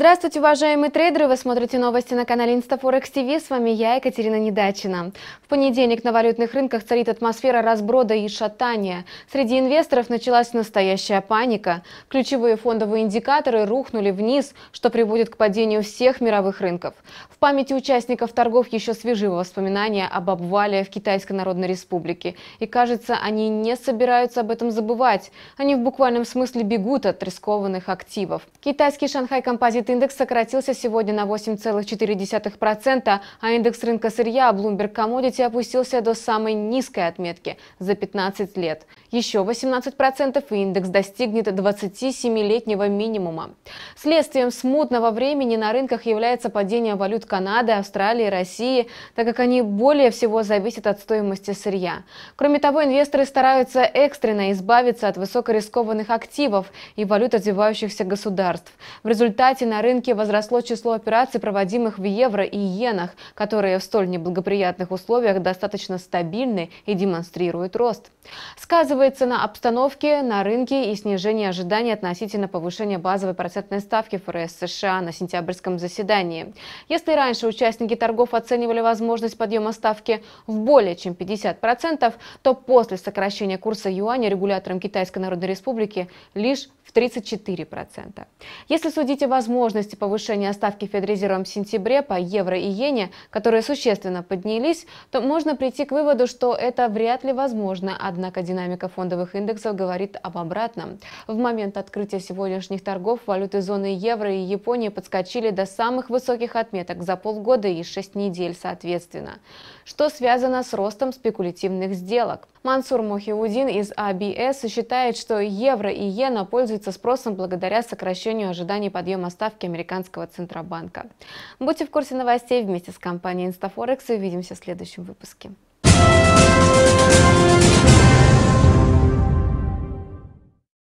Здравствуйте, уважаемые трейдеры! Вы смотрите новости на канале Инстафорекс ТВ. С вами я, Екатерина Недачина. В понедельник на валютных рынках царит атмосфера разброда и шатания. Среди инвесторов началась настоящая паника. Ключевые фондовые индикаторы рухнули вниз, что приводит к падению всех мировых рынков. В памяти участников торгов еще свежи воспоминания об обвале в Китайской Народной Республике. И кажется, они не собираются об этом забывать. Они в буквальном смысле бегут от рискованных активов. Китайский Шанхай-композит индекс сократился сегодня на 8,4%, а индекс рынка сырья Bloomberg Commodity опустился до самой низкой отметки за 15 лет. Еще 18% и индекс достигнет 27-летнего минимума. Следствием смутного времени на рынках является падение валют Канады, Австралии, России, так как они более всего зависят от стоимости сырья. Кроме того, инвесторы стараются экстренно избавиться от высокорискованных активов и валют развивающихся государств. В результате на рынке возросло число операций, проводимых в евро и иенах, которые в столь неблагоприятных условиях достаточно стабильны и демонстрируют рост. Сказывается на обстановке на рынке и снижение ожиданий относительно повышения базовой процентной ставки ФРС США на сентябрьском заседании. Если раньше участники торгов оценивали возможность подъема ставки в более чем 50%, то после сокращения курса юаня регулятором Китайской Народной Республики лишь в 34%. Если судить о возможность возможности повышения ставки Федрезервом в сентябре по евро и иене, которые существенно поднялись, то можно прийти к выводу, что это вряд ли возможно, однако динамика фондовых индексов говорит об обратном. В момент открытия сегодняшних торгов валюты зоны евро и Японии подскочили до самых высоких отметок за полгода и 6 недель соответственно, что связано с ростом спекулятивных сделок. Мансур Мохиудин из ABS а считает, что евро и иена пользуются спросом благодаря сокращению ожиданий подъема ставки ставки американского Центробанка. Будьте в курсе новостей вместе с компанией InstaForex и увидимся в следующем выпуске.